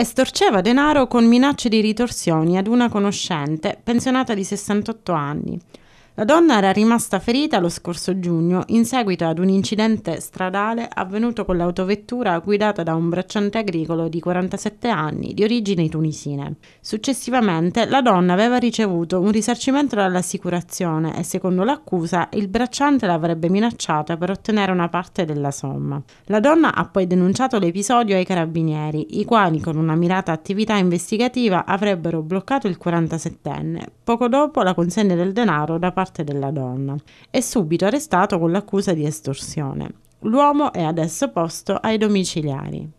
estorceva denaro con minacce di ritorsioni ad una conoscente, pensionata di 68 anni. La donna era rimasta ferita lo scorso giugno in seguito ad un incidente stradale avvenuto con l'autovettura guidata da un bracciante agricolo di 47 anni di origine tunisine. Successivamente la donna aveva ricevuto un risarcimento dall'assicurazione e secondo l'accusa il bracciante l'avrebbe minacciata per ottenere una parte della somma. La donna ha poi denunciato l'episodio ai carabinieri, i quali con una mirata attività investigativa avrebbero bloccato il 47enne poco dopo la consegna del denaro da parte parte della donna. È subito arrestato con l'accusa di estorsione. L'uomo è adesso posto ai domiciliari.